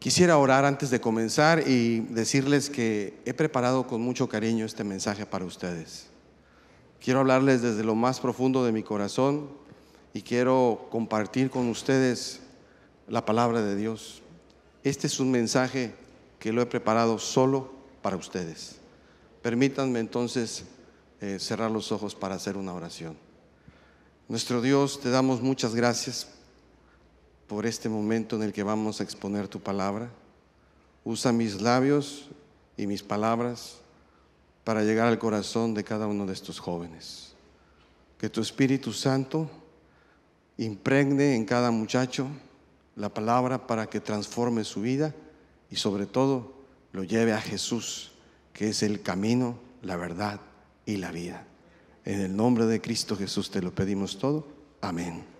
Quisiera orar antes de comenzar y decirles que he preparado con mucho cariño este mensaje para ustedes. Quiero hablarles desde lo más profundo de mi corazón y quiero compartir con ustedes la palabra de Dios. Este es un mensaje que lo he preparado solo para ustedes. Permítanme entonces eh, cerrar los ojos para hacer una oración. Nuestro Dios, te damos muchas gracias por este momento en el que vamos a exponer tu palabra. Usa mis labios y mis palabras para llegar al corazón de cada uno de estos jóvenes. Que tu Espíritu Santo impregne en cada muchacho la palabra para que transforme su vida y sobre todo lo lleve a Jesús, que es el camino, la verdad y la vida. En el nombre de Cristo Jesús te lo pedimos todo. Amén.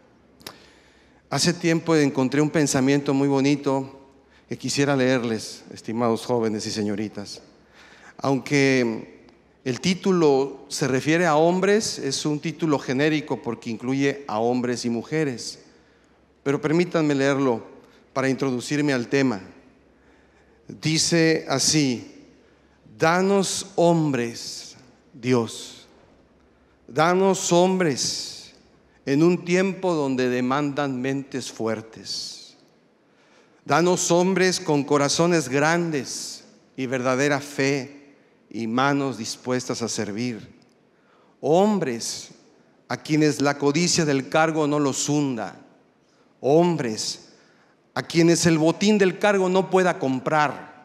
Hace tiempo encontré un pensamiento muy bonito que quisiera leerles, estimados jóvenes y señoritas. Aunque el título se refiere a hombres, es un título genérico porque incluye a hombres y mujeres. Pero permítanme leerlo para introducirme al tema. Dice así, danos hombres, Dios, danos hombres en un tiempo donde demandan mentes fuertes. Danos hombres con corazones grandes y verdadera fe y manos dispuestas a servir. Hombres a quienes la codicia del cargo no los hunda. Hombres a quienes el botín del cargo no pueda comprar.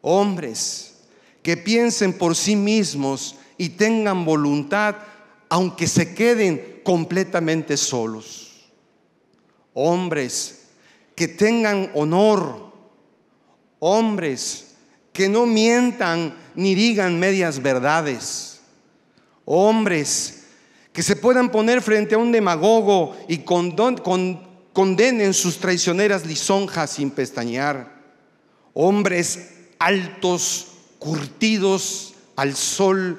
Hombres que piensen por sí mismos y tengan voluntad, aunque se queden completamente solos. Hombres que tengan honor, hombres que no mientan ni digan medias verdades, hombres que se puedan poner frente a un demagogo y condenen sus traicioneras lisonjas sin pestañear, hombres altos, curtidos al sol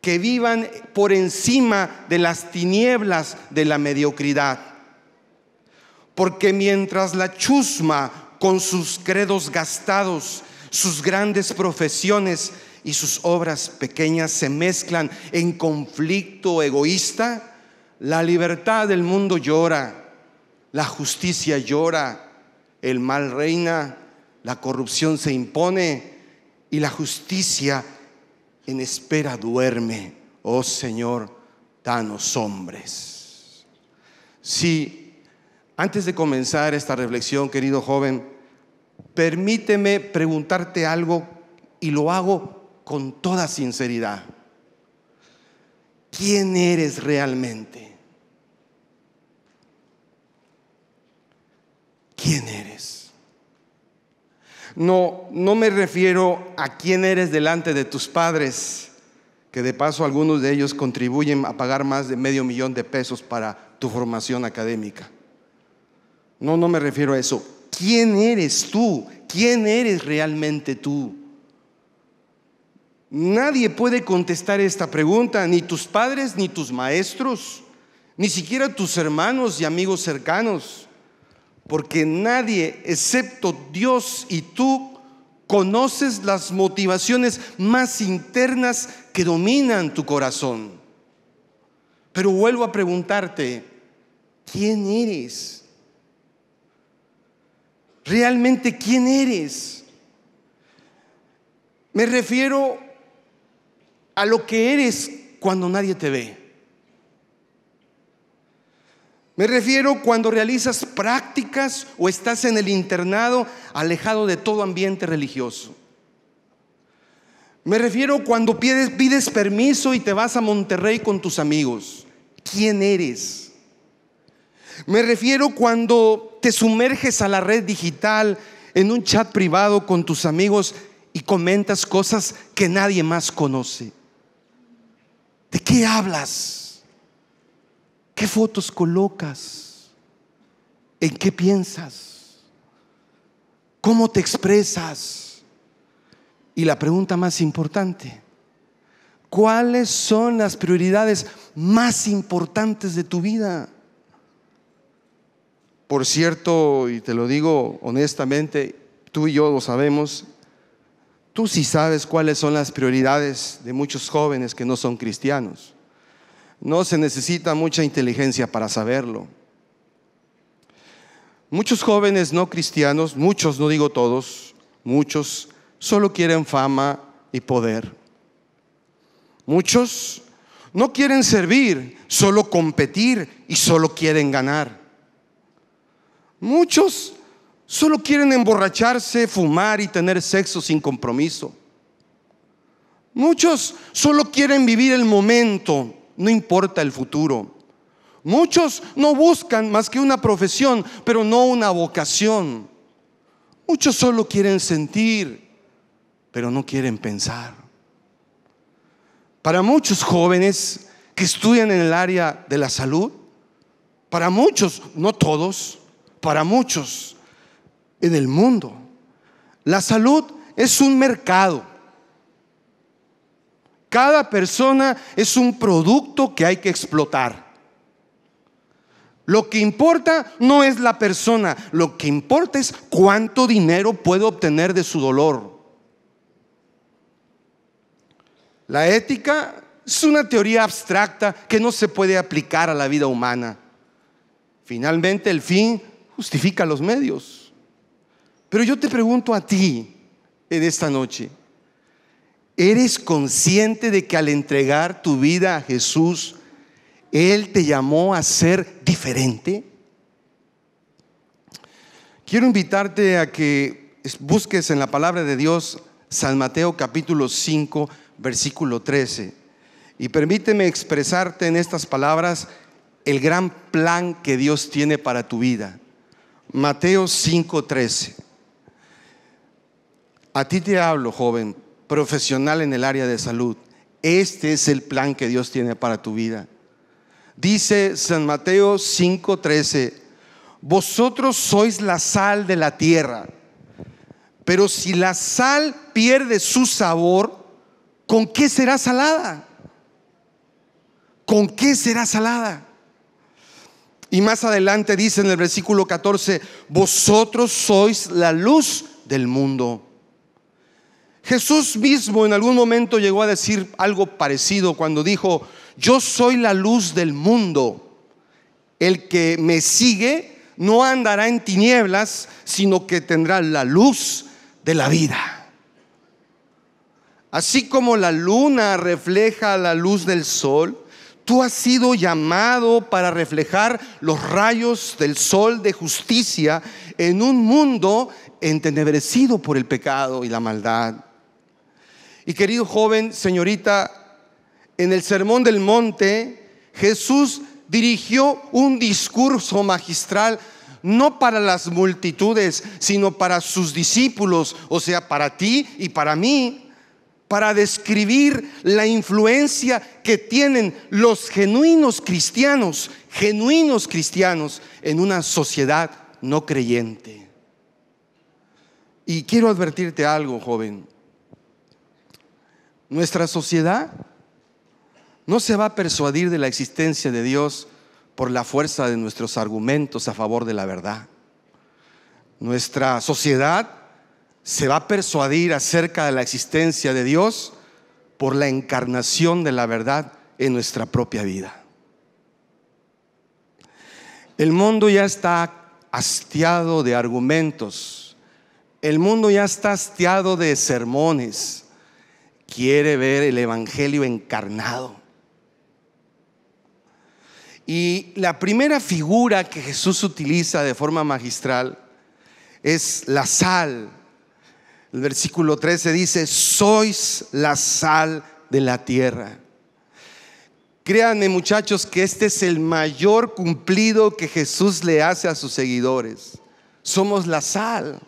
que vivan por encima de las tinieblas de la mediocridad. Porque mientras la chusma con sus credos gastados, sus grandes profesiones y sus obras pequeñas se mezclan en conflicto egoísta, la libertad del mundo llora, la justicia llora, el mal reina, la corrupción se impone y la justicia en espera duerme, oh Señor, danos hombres. Si antes de comenzar esta reflexión, querido joven, permíteme preguntarte algo y lo hago con toda sinceridad. ¿Quién eres realmente? ¿Quién eres? No, no me refiero a quién eres delante de tus padres, que de paso algunos de ellos contribuyen a pagar más de medio millón de pesos para tu formación académica. No, no me refiero a eso. ¿Quién eres tú? ¿Quién eres realmente tú? Nadie puede contestar esta pregunta, ni tus padres, ni tus maestros, ni siquiera tus hermanos y amigos cercanos porque nadie excepto Dios y tú conoces las motivaciones más internas que dominan tu corazón. Pero vuelvo a preguntarte, ¿quién eres? ¿Realmente quién eres? Me refiero a lo que eres cuando nadie te ve. Me refiero cuando realizas prácticas o estás en el internado alejado de todo ambiente religioso. Me refiero cuando pides, permiso y te vas a Monterrey con tus amigos. ¿Quién eres? Me refiero cuando te sumerges a la red digital en un chat privado con tus amigos y comentas cosas que nadie más conoce. ¿De qué hablas? ¿Qué fotos colocas? ¿En qué piensas? ¿Cómo te expresas? Y la pregunta más importante, ¿cuáles son las prioridades más importantes de tu vida? Por cierto, y te lo digo honestamente, tú y yo lo sabemos, tú sí sabes cuáles son las prioridades de muchos jóvenes que no son cristianos. No se necesita mucha inteligencia para saberlo. Muchos jóvenes no cristianos, muchos, no digo todos, muchos, solo quieren fama y poder. Muchos no quieren servir, solo competir y solo quieren ganar. Muchos solo quieren emborracharse, fumar y tener sexo sin compromiso. Muchos solo quieren vivir el momento no importa el futuro. Muchos no buscan más que una profesión, pero no una vocación. Muchos solo quieren sentir, pero no quieren pensar. Para muchos jóvenes que estudian en el área de la salud, para muchos, no todos, para muchos en el mundo, la salud es un mercado. Cada persona es un producto que hay que explotar. Lo que importa no es la persona, lo que importa es cuánto dinero puede obtener de su dolor. La ética es una teoría abstracta que no se puede aplicar a la vida humana. Finalmente el fin justifica los medios. Pero yo te pregunto a ti en esta noche, ¿Eres consciente de que al entregar tu vida a Jesús, Él te llamó a ser diferente? Quiero invitarte a que busques en la palabra de Dios San Mateo capítulo 5, versículo 13. Y permíteme expresarte en estas palabras el gran plan que Dios tiene para tu vida. Mateo 13. A ti te hablo, joven, profesional en el área de salud. Este es el plan que Dios tiene para tu vida. Dice San Mateo 5:13, vosotros sois la sal de la tierra, pero si la sal pierde su sabor, ¿con qué será salada? ¿Con qué será salada? Y más adelante dice en el versículo 14, vosotros sois la luz del mundo. Jesús mismo en algún momento llegó a decir algo parecido cuando dijo, yo soy la luz del mundo. El que me sigue no andará en tinieblas, sino que tendrá la luz de la vida. Así como la luna refleja la luz del sol, tú has sido llamado para reflejar los rayos del sol de justicia en un mundo entenebrecido por el pecado y la maldad. Y querido joven, señorita, en el Sermón del Monte, Jesús dirigió un discurso magistral no para las multitudes, sino para sus discípulos, o sea, para ti y para mí, para describir la influencia que tienen los genuinos cristianos, genuinos cristianos, en una sociedad no creyente. Y quiero advertirte algo, joven. Nuestra sociedad no se va a persuadir de la existencia de Dios por la fuerza de nuestros argumentos a favor de la verdad. Nuestra sociedad se va a persuadir acerca de la existencia de Dios por la encarnación de la verdad en nuestra propia vida. El mundo ya está hastiado de argumentos. El mundo ya está hastiado de sermones quiere ver el Evangelio encarnado. Y la primera figura que Jesús utiliza de forma magistral es la sal. El versículo 13 dice, sois la sal de la tierra. Créanme muchachos que este es el mayor cumplido que Jesús le hace a sus seguidores. Somos la sal.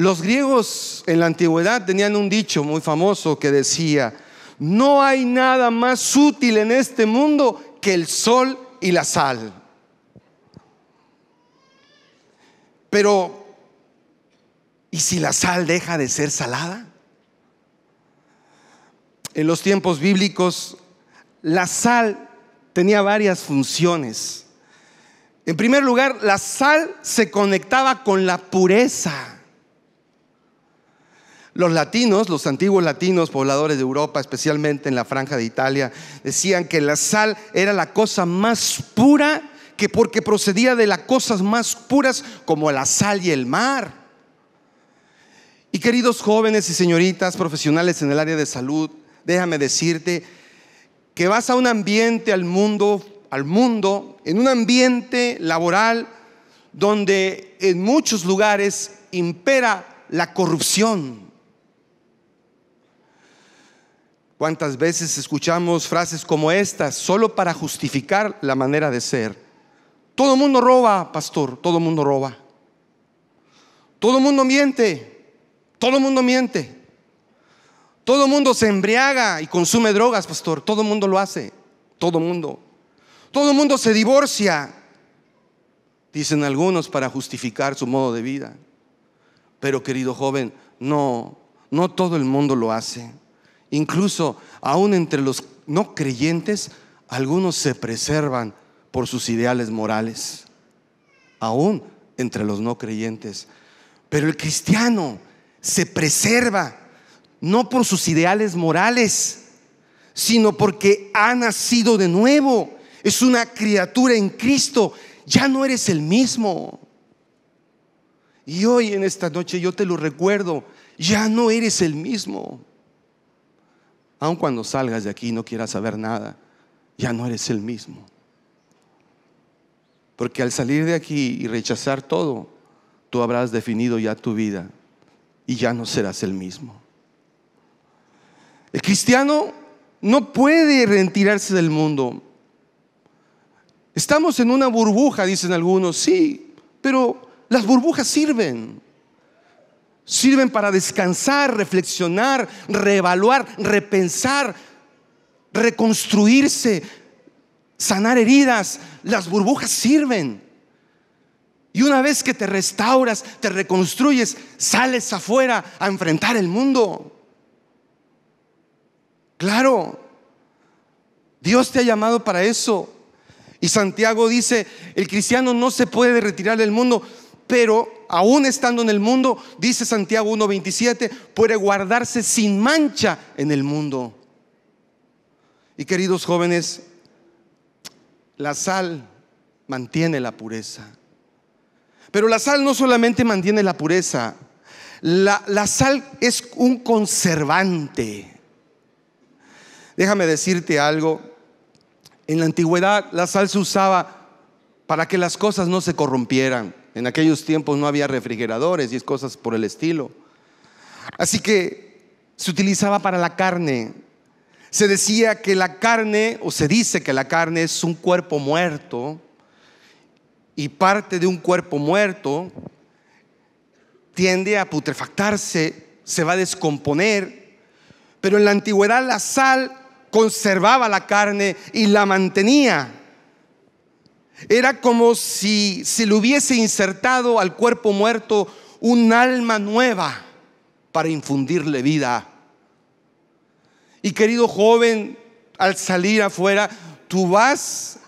Los griegos en la antigüedad tenían un dicho muy famoso que decía, no hay nada más útil en este mundo que el sol y la sal. Pero, ¿y si la sal deja de ser salada? En los tiempos bíblicos, la sal tenía varias funciones. En primer lugar, la sal se conectaba con la pureza. Los latinos, los antiguos latinos, pobladores de Europa, especialmente en la franja de Italia, decían que la sal era la cosa más pura, que porque procedía de las cosas más puras como la sal y el mar. Y queridos jóvenes y señoritas profesionales en el área de salud, déjame decirte que vas a un ambiente, al mundo, al mundo, en un ambiente laboral donde en muchos lugares impera la corrupción. ¿Cuántas veces escuchamos frases como estas solo para justificar la manera de ser? Todo el mundo roba, pastor, todo el mundo roba. Todo el mundo miente, todo el mundo miente. Todo el mundo se embriaga y consume drogas, pastor, todo el mundo lo hace, todo el mundo. Todo el mundo se divorcia, dicen algunos para justificar su modo de vida. Pero querido joven, no, no todo el mundo lo hace. Incluso aún entre los no creyentes, algunos se preservan por sus ideales morales. Aún entre los no creyentes. Pero el cristiano se preserva no por sus ideales morales, sino porque ha nacido de nuevo. Es una criatura en Cristo. Ya no eres el mismo. Y hoy en esta noche yo te lo recuerdo. Ya no eres el mismo aun cuando salgas de aquí y no quieras saber nada, ya no eres el mismo. Porque al salir de aquí y rechazar todo, tú habrás definido ya tu vida y ya no serás el mismo. El cristiano no puede retirarse del mundo. Estamos en una burbuja, dicen algunos, sí, pero las burbujas sirven. Sirven para descansar, reflexionar, reevaluar, repensar, reconstruirse, sanar heridas. Las burbujas sirven. Y una vez que te restauras, te reconstruyes, sales afuera a enfrentar el mundo. Claro, Dios te ha llamado para eso. Y Santiago dice, el cristiano no se puede retirar del mundo, pero aún estando en el mundo, dice Santiago 1.27, puede guardarse sin mancha en el mundo. Y queridos jóvenes, la sal mantiene la pureza. Pero la sal no solamente mantiene la pureza, la, la sal es un conservante. Déjame decirte algo, en la antigüedad la sal se usaba para que las cosas no se corrompieran. En aquellos tiempos no había refrigeradores y cosas por el estilo. Así que se utilizaba para la carne. Se decía que la carne, o se dice que la carne es un cuerpo muerto, y parte de un cuerpo muerto tiende a putrefactarse, se va a descomponer, pero en la antigüedad la sal conservaba la carne y la mantenía. Era como si se le hubiese insertado al cuerpo muerto un alma nueva para infundirle vida. Y querido joven, al salir afuera, tú vas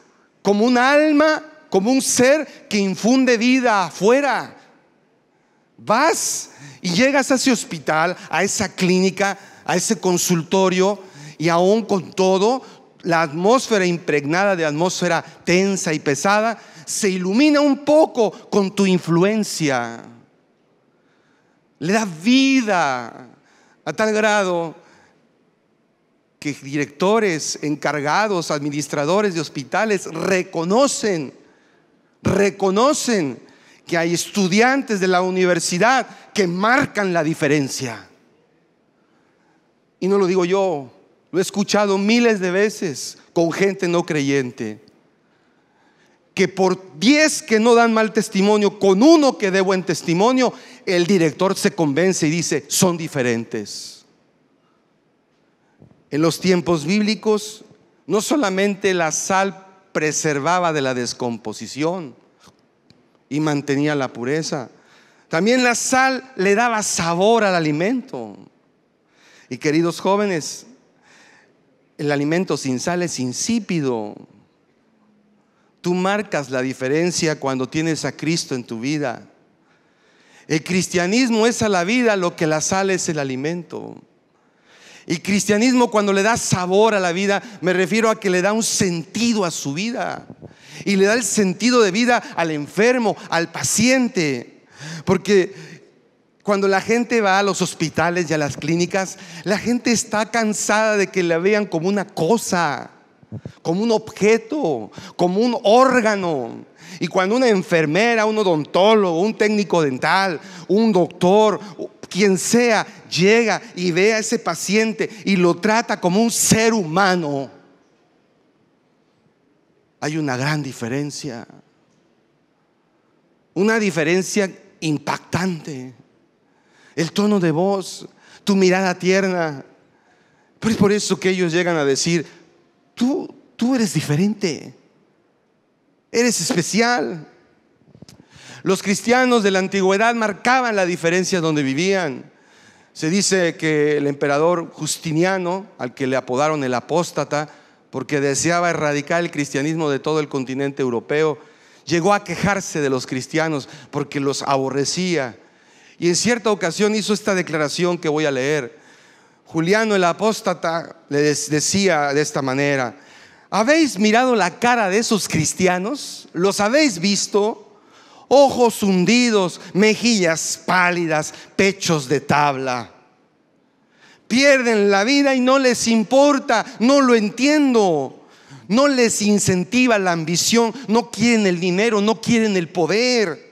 como un alma, como un ser que infunde vida afuera. Vas y llegas a ese hospital, a esa clínica, a ese consultorio y aún con todo la atmósfera impregnada de atmósfera tensa y pesada se ilumina un poco con tu influencia. Le da vida a tal grado que directores, encargados, administradores de hospitales reconocen, reconocen que hay estudiantes de la universidad que marcan la diferencia. Y no lo digo yo, lo he escuchado miles de veces con gente no creyente. Que por diez que no dan mal testimonio, con uno que dé buen testimonio, el director se convence y dice, son diferentes. En los tiempos bíblicos, no solamente la sal preservaba de la descomposición y mantenía la pureza, también la sal le daba sabor al alimento. Y queridos jóvenes, el alimento sin sal es insípido. Tú marcas la diferencia cuando tienes a Cristo en tu vida. El cristianismo es a la vida lo que la sal es el alimento. Y cristianismo cuando le da sabor a la vida, me refiero a que le da un sentido a su vida. Y le da el sentido de vida al enfermo, al paciente. Porque cuando la gente va a los hospitales y a las clínicas, la gente está cansada de que la vean como una cosa, como un objeto, como un órgano. Y cuando una enfermera, un odontólogo, un técnico dental, un doctor, quien sea, llega y ve a ese paciente y lo trata como un ser humano, hay una gran diferencia. Una diferencia impactante el tono de voz, tu mirada tierna. Pero es por eso que ellos llegan a decir, tú, tú eres diferente, eres especial. Los cristianos de la antigüedad marcaban la diferencia donde vivían. Se dice que el emperador Justiniano, al que le apodaron el apóstata, porque deseaba erradicar el cristianismo de todo el continente europeo, llegó a quejarse de los cristianos porque los aborrecía y en cierta ocasión hizo esta declaración que voy a leer. Juliano el apóstata le decía de esta manera, ¿habéis mirado la cara de esos cristianos? ¿Los habéis visto? Ojos hundidos, mejillas pálidas, pechos de tabla. Pierden la vida y no les importa, no lo entiendo. No les incentiva la ambición, no quieren el dinero, no quieren el poder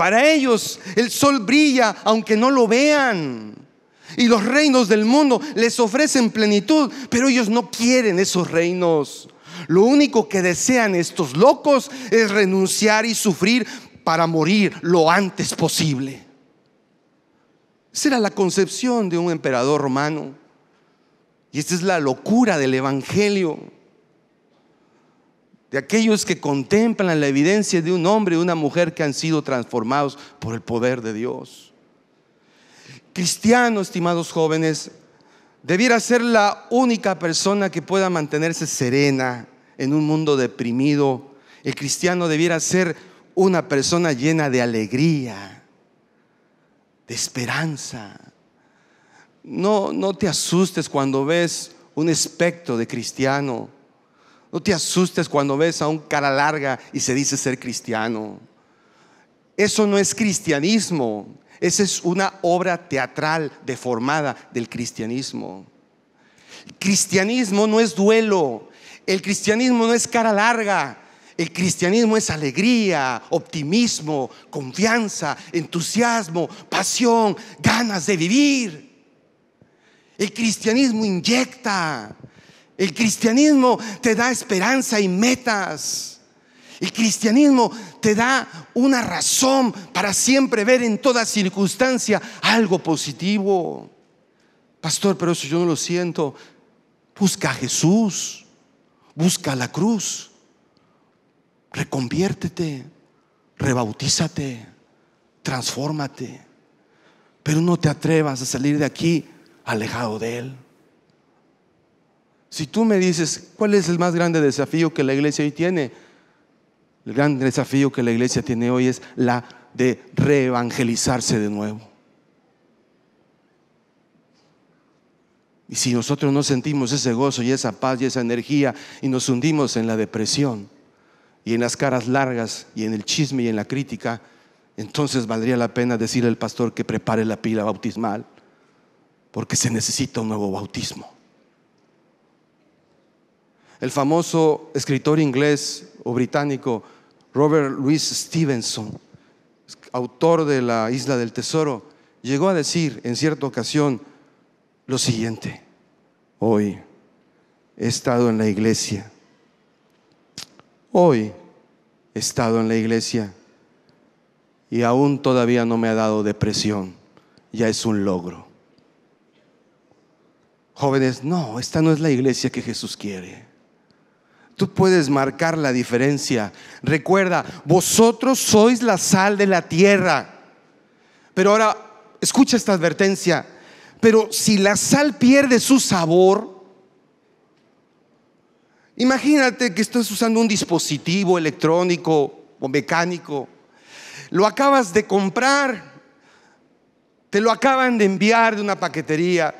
para ellos el sol brilla aunque no lo vean. Y los reinos del mundo les ofrecen plenitud, pero ellos no quieren esos reinos. Lo único que desean estos locos es renunciar y sufrir para morir lo antes posible. Esa era la concepción de un emperador romano. Y esta es la locura del Evangelio de aquellos que contemplan la evidencia de un hombre y una mujer que han sido transformados por el poder de Dios. Cristiano, estimados jóvenes, debiera ser la única persona que pueda mantenerse serena en un mundo deprimido. El cristiano debiera ser una persona llena de alegría, de esperanza. No, no te asustes cuando ves un espectro de cristiano no te asustes cuando ves a un cara larga y se dice ser cristiano. Eso no es cristianismo. Esa es una obra teatral deformada del cristianismo. cristianismo no es duelo. El cristianismo no es cara larga. El cristianismo es alegría, optimismo, confianza, entusiasmo, pasión, ganas de vivir. El cristianismo inyecta. El cristianismo te da esperanza y metas. El cristianismo te da una razón para siempre ver en toda circunstancia algo positivo. Pastor, pero eso yo no lo siento. Busca a Jesús, busca la cruz, reconviértete, rebautízate, transfórmate. Pero no te atrevas a salir de aquí alejado de Él. Si tú me dices, ¿cuál es el más grande desafío que la iglesia hoy tiene? El gran desafío que la iglesia tiene hoy es la de reevangelizarse de nuevo. Y si nosotros no sentimos ese gozo y esa paz y esa energía y nos hundimos en la depresión y en las caras largas y en el chisme y en la crítica, entonces valdría la pena decirle al pastor que prepare la pila bautismal, porque se necesita un nuevo bautismo el famoso escritor inglés o británico Robert Louis Stevenson, autor de La Isla del Tesoro, llegó a decir en cierta ocasión lo siguiente, hoy he estado en la iglesia, hoy he estado en la iglesia y aún todavía no me ha dado depresión, ya es un logro. Jóvenes, no, esta no es la iglesia que Jesús quiere tú puedes marcar la diferencia. Recuerda, vosotros sois la sal de la tierra. Pero ahora, escucha esta advertencia. Pero si la sal pierde su sabor, imagínate que estás usando un dispositivo electrónico o mecánico. Lo acabas de comprar, te lo acaban de enviar de una paquetería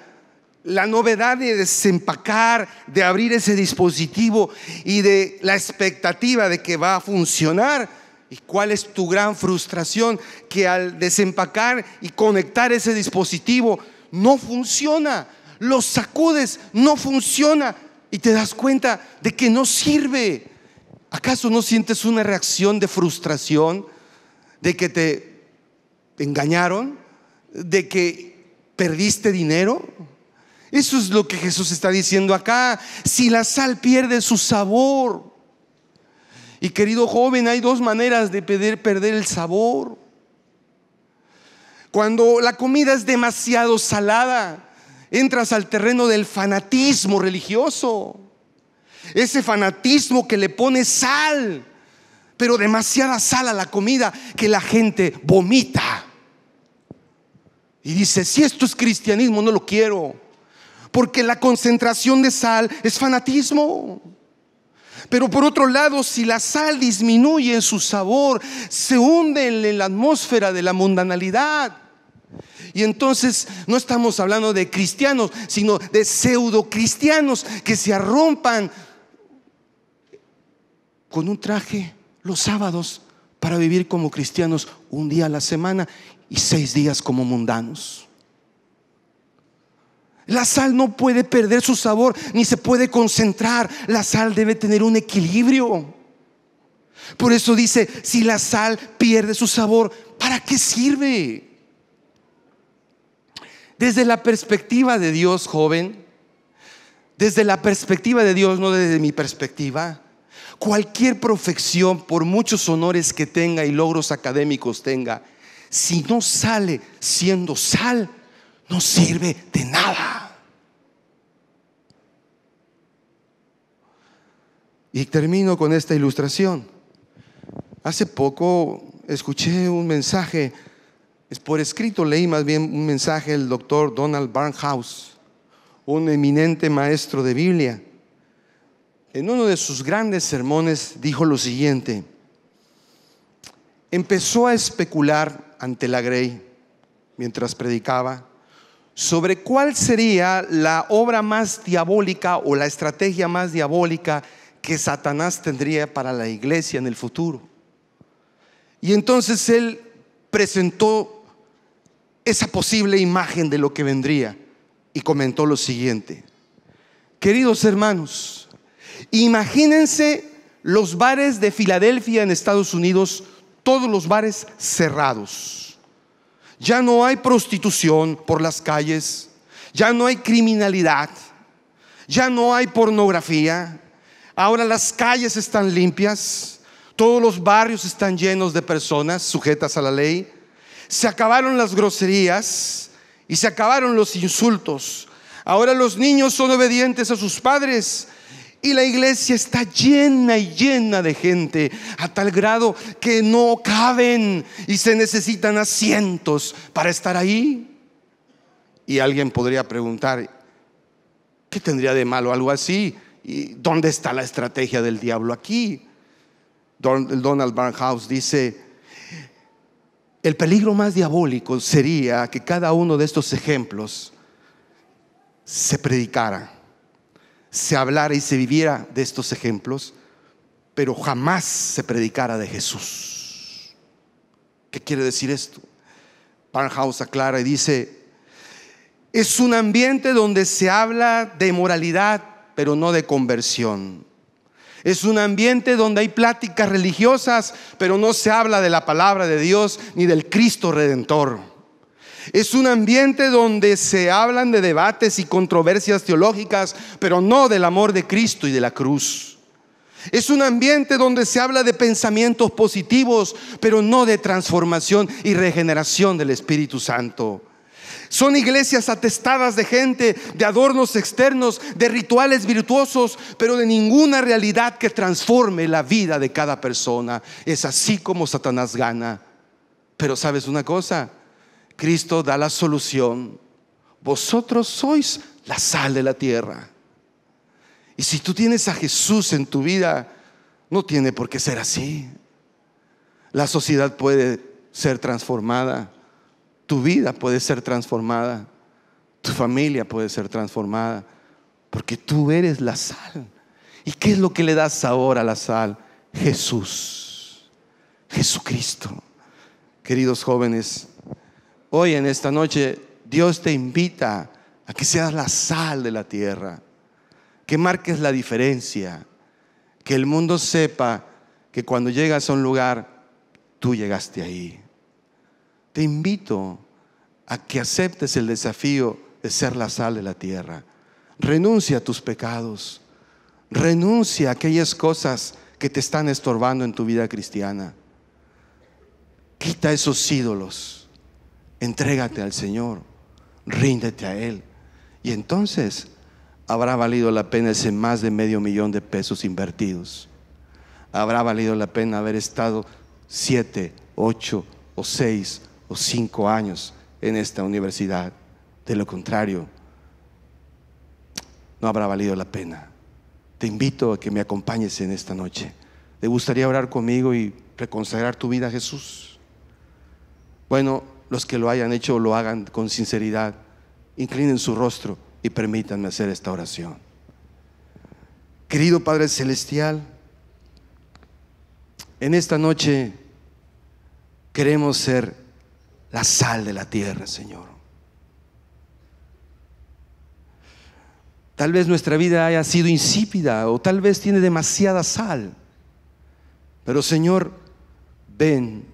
la novedad de desempacar, de abrir ese dispositivo y de la expectativa de que va a funcionar. ¿Y cuál es tu gran frustración? Que al desempacar y conectar ese dispositivo no funciona. Lo sacudes, no funciona. Y te das cuenta de que no sirve. ¿Acaso no sientes una reacción de frustración? De que te engañaron? De que perdiste dinero? Eso es lo que Jesús está diciendo acá. Si la sal pierde su sabor. Y querido joven, hay dos maneras de perder el sabor. Cuando la comida es demasiado salada, entras al terreno del fanatismo religioso. Ese fanatismo que le pone sal, pero demasiada sal a la comida que la gente vomita. Y dice, si esto es cristianismo, no lo quiero porque la concentración de sal es fanatismo. Pero por otro lado, si la sal disminuye en su sabor, se hunde en la atmósfera de la mundanalidad. Y entonces no estamos hablando de cristianos, sino de pseudo cristianos que se arrompan con un traje los sábados para vivir como cristianos un día a la semana y seis días como mundanos. La sal no puede perder su sabor ni se puede concentrar. La sal debe tener un equilibrio. Por eso dice, si la sal pierde su sabor, ¿para qué sirve? Desde la perspectiva de Dios, joven, desde la perspectiva de Dios, no desde mi perspectiva, cualquier profección por muchos honores que tenga y logros académicos tenga, si no sale siendo sal, no sirve de nada. Y termino con esta ilustración. Hace poco escuché un mensaje, es por escrito leí más bien un mensaje del doctor Donald Barnhouse, un eminente maestro de Biblia. En uno de sus grandes sermones dijo lo siguiente, empezó a especular ante la Grey mientras predicaba sobre cuál sería la obra más diabólica o la estrategia más diabólica que Satanás tendría para la iglesia en el futuro. Y entonces él presentó esa posible imagen de lo que vendría y comentó lo siguiente. Queridos hermanos, imagínense los bares de Filadelfia en Estados Unidos, todos los bares cerrados. Ya no hay prostitución por las calles, ya no hay criminalidad, ya no hay pornografía, Ahora las calles están limpias, todos los barrios están llenos de personas sujetas a la ley. Se acabaron las groserías y se acabaron los insultos. Ahora los niños son obedientes a sus padres. Y la iglesia está llena y llena de gente a tal grado que no caben y se necesitan asientos para estar ahí. Y alguien podría preguntar, ¿qué tendría de malo algo así? ¿Y dónde está la estrategia del diablo aquí? Donald Barnhouse dice, el peligro más diabólico sería que cada uno de estos ejemplos se predicara, se hablara y se viviera de estos ejemplos, pero jamás se predicara de Jesús. ¿Qué quiere decir esto? Barnhouse aclara y dice, es un ambiente donde se habla de moralidad, pero no de conversión. Es un ambiente donde hay pláticas religiosas, pero no se habla de la palabra de Dios ni del Cristo Redentor. Es un ambiente donde se hablan de debates y controversias teológicas, pero no del amor de Cristo y de la cruz. Es un ambiente donde se habla de pensamientos positivos, pero no de transformación y regeneración del Espíritu Santo. Son iglesias atestadas de gente, de adornos externos, de rituales virtuosos, pero de ninguna realidad que transforme la vida de cada persona. Es así como Satanás gana. Pero sabes una cosa, Cristo da la solución. Vosotros sois la sal de la tierra. Y si tú tienes a Jesús en tu vida, no tiene por qué ser así. La sociedad puede ser transformada. Tu vida puede ser transformada, tu familia puede ser transformada, porque tú eres la sal. ¿Y qué es lo que le da sabor a la sal? Jesús, Jesucristo. Queridos jóvenes, hoy en esta noche Dios te invita a que seas la sal de la tierra, que marques la diferencia, que el mundo sepa que cuando llegas a un lugar, tú llegaste ahí. Te invito a que aceptes el desafío de ser la sal de la tierra. Renuncia a tus pecados. Renuncia a aquellas cosas que te están estorbando en tu vida cristiana. Quita esos ídolos. Entrégate al Señor. Ríndete a Él. Y entonces habrá valido la pena ese más de medio millón de pesos invertidos. Habrá valido la pena haber estado siete, ocho o seis o cinco años en esta universidad. De lo contrario, no habrá valido la pena. Te invito a que me acompañes en esta noche. ¿Te gustaría orar conmigo y reconsagrar tu vida a Jesús? Bueno, los que lo hayan hecho lo hagan con sinceridad. Inclinen su rostro y permítanme hacer esta oración. Querido Padre Celestial, en esta noche queremos ser la sal de la tierra, Señor. Tal vez nuestra vida haya sido insípida o tal vez tiene demasiada sal. Pero Señor, ven,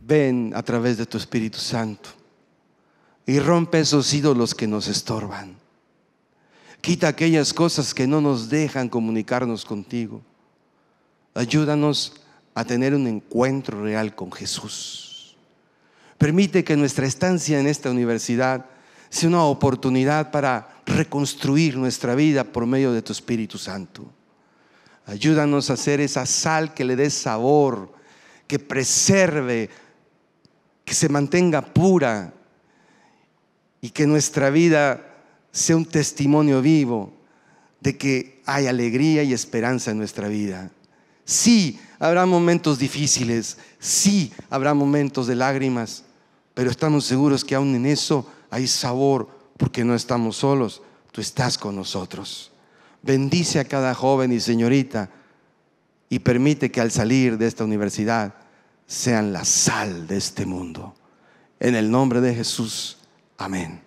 ven a través de tu Espíritu Santo y rompe esos ídolos que nos estorban. Quita aquellas cosas que no nos dejan comunicarnos contigo. Ayúdanos a tener un encuentro real con Jesús. Permite que nuestra estancia en esta universidad sea una oportunidad para reconstruir nuestra vida por medio de tu Espíritu Santo. Ayúdanos a hacer esa sal que le dé sabor, que preserve, que se mantenga pura y que nuestra vida sea un testimonio vivo de que hay alegría y esperanza en nuestra vida. Sí, habrá momentos difíciles, sí, habrá momentos de lágrimas, pero estamos seguros que aún en eso hay sabor porque no estamos solos, tú estás con nosotros. Bendice a cada joven y señorita y permite que al salir de esta universidad sean la sal de este mundo. En el nombre de Jesús, amén.